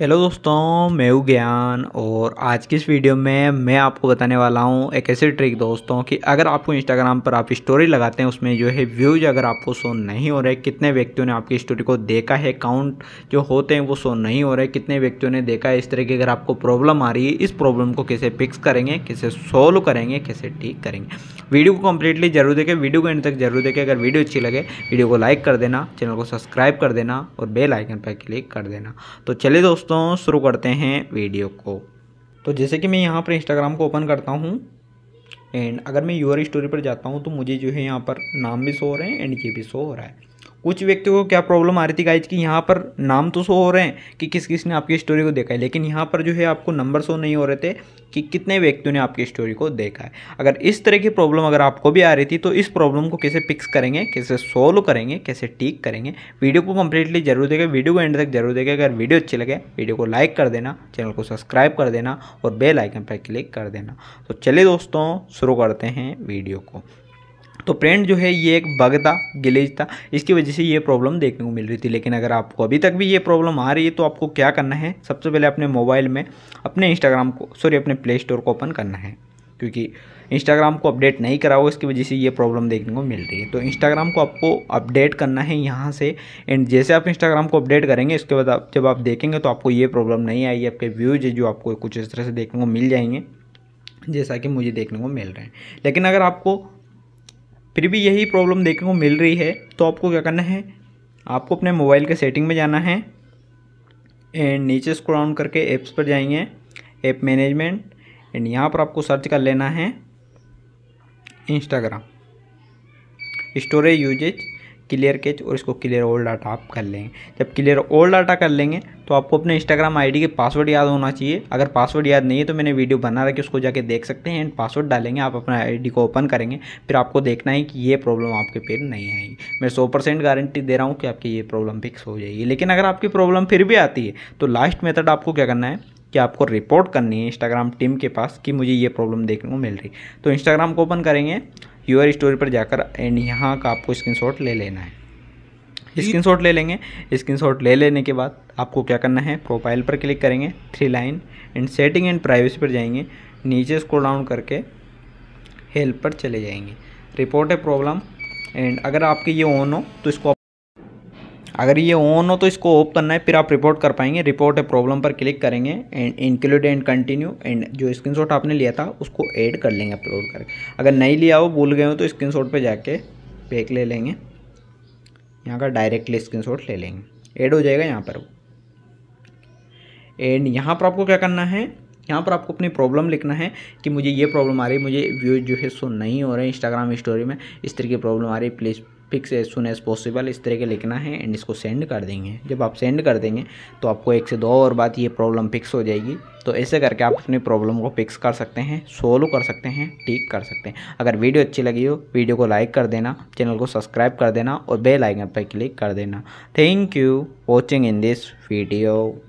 hello दोस्तों मैं हूँ ज्ञान और आज की इस वीडियो में मैं आपको बताने वाला हूँ एक ऐसी ट्रिक दोस्तों कि अगर आपको इंस्टाग्राम पर आप स्टोरी लगाते हैं उसमें जो है व्यूज अगर आपको शो नहीं हो रहे कितने व्यक्तियों ने आपकी स्टोरी को देखा है काउंट जो होते हैं वो शो नहीं हो रहे कितने व्यक्तियों ने देखा है इस तरह की अगर आपको प्रॉब्लम आ रही है इस प्रॉब्लम को कैसे फिक्स करेंगे कैसे सोल्व करेंगे कैसे ठीक करेंगे वीडियो को कम्प्लीटली जरूर देखें वीडियो को एंड तक जरूर देखें अगर वीडियो अच्छी लगे वीडियो को लाइक कर देना चैनल को सब्सक्राइब कर देना और बेल आइकन पर क्लिक कर देना तो चलिए दोस्तों दोस्तों शुरू करते हैं वीडियो को तो जैसे कि मैं यहाँ पर इंस्टाग्राम को ओपन करता हूँ एंड अगर मैं यूर स्टोरी पर जाता हूँ तो मुझे जो है यहाँ पर नाम भी शो हो रहे हैं एंड ये भी शो हो रहा है कुछ व्यक्तियों को क्या प्रॉब्लम आ रही थी गाइज कि यहाँ पर नाम तो शो हो रहे हैं कि किस किस ने आपकी स्टोरी को देखा है लेकिन यहाँ पर जो है आपको नंबर शो नहीं हो रहे थे कि कितने व्यक्तियों ने आपकी स्टोरी को देखा है अगर इस तरह की प्रॉब्लम अगर आपको भी आ रही थी तो इस प्रॉब्लम को कैसे फिक्स करेंगे कैसे सोल्व करेंगे कैसे ठीक करेंगे वीडियो को कंप्लीटली जरूर देखें वीडियो को एंड तक जरूर देखें अगर वीडियो अच्छी लगे वीडियो को लाइक कर देना चैनल को सब्सक्राइब कर देना और बेल आइकन पर क्लिक कर देना तो चलिए दोस्तों शुरू करते हैं वीडियो को तो फ्रेंड जो है ये एक बग था गिलेज था इसकी वजह से ये प्रॉब्लम देखने को मिल रही थी लेकिन अगर आपको अभी तक भी ये प्रॉब्लम आ रही है तो आपको क्या करना है सबसे पहले अपने मोबाइल में अपने इंस्टाग्राम को सॉरी अपने प्ले स्टोर को ओपन करना है क्योंकि इंस्टाग्राम को अपडेट नहीं करा हो इसकी वजह से ये प्रॉब्लम देखने को मिल रही है तो इंस्टाग्राम को आपको अपडेट करना है यहाँ से एंड जैसे आप इंस्टाग्राम को अपडेट करेंगे इसके बाद आप जब आप देखेंगे तो आपको ये प्रॉब्लम नहीं आएगी आपके व्यूज जो आपको कुछ इस तरह से देखने को मिल जाएंगे जैसा कि मुझे देखने को मिल रहे हैं लेकिन अगर आपको फिर भी यही प्रॉब्लम देखने को मिल रही है तो आपको क्या करना है आपको अपने मोबाइल के सेटिंग में जाना है एंड नीचे स्क्रॉल डाउन करके ऐप्स पर जाएंगे ऐप मैनेजमेंट एंड यहाँ पर आपको सर्च कर लेना है Instagram storage usage clear cache और इसको क्लियर ऑल डाटा आप कर लेंगे जब क्लियर ऑल डाटा कर लेंगे तो आपको अपने इंस्टाग्राम आईडी के पासवर्ड याद होना चाहिए अगर पासवर्ड याद नहीं है तो मैंने वीडियो बना रखी उसको जाके देख सकते हैं एंड पासवर्ड डालेंगे आप अपना आईडी को ओपन करेंगे फिर आपको देखना है कि ये प्रॉब्लम आपके पेड़ नहीं आएगी मैं सौ परसेंट गारंटी दे रहा हूँ कि आपकी ये प्रॉब्लम फिक्स हो जाएगी लेकिन अगर आपकी प्रॉब्लम फिर भी आती है तो लास्ट मेथड आपको क्या करना है कि आपको रिपोर्ट करनी है इंस्टाग्राम टीम के पास कि मुझे ये प्रॉब्लम देखने को मिल रही तो इंस्टाग्राम को ओपन करेंगे आर स्टोरी पर जाकर एंड यहाँ का आपको शॉट ले लेना है शॉट ले लेंगे शॉट ले लेने के बाद आपको क्या करना है प्रोफाइल पर क्लिक करेंगे three line and setting and privacy पर जाएंगे नीचे स्क्रॉल डाउन करके हेल्प पर चले जाएंगे रिपोर्ट ए प्रॉब्लम एंड अगर आपके ये ऑन हो तो इसको अगर ये ऑन हो तो इसको ऑफ करना है फिर आप रिपोर्ट कर पाएंगे रिपोर्ट ए प्रॉब्लम पर क्लिक करेंगे and include and continue and जो स्क्रीनशॉट आपने लिया था उसको ऐड कर लेंगे अपलोड करके अगर नहीं लिया हो भूल गए हो तो स्क्रीनशॉट पे जाके पेक ले लेंगे यहाँ का डायरेक्टली शॉट ले लेंगे ऐड हो जाएगा यहाँ पर एंड यहाँ पर आपको क्या करना है यहाँ पर आपको अपनी प्रॉब्लम लिखना है कि मुझे ये प्रॉब्लम आ रही है मुझे व्यूज़ जो है सो नहीं हो रहे हैं इंस्टाग्राम स्टोरी में इस तरह की प्रॉब्लम आ रही है please fix as soon as possible इस तरह के लिखना है एंड इसको सेंड कर देंगे जब आप सेंड कर देंगे तो आपको एक से दो और बात ये प्रॉब्लम फिक्स हो जाएगी तो ऐसे करके आप अपनी प्रॉब्लम को फिक्स कर सकते हैं सोल्व कर सकते हैं ठीक कर सकते हैं अगर वीडियो अच्छी लगी हो वीडियो को लाइक कर देना चैनल को सब्सक्राइब कर देना और बेल आइकन पर क्लिक कर देना thank you watching in this video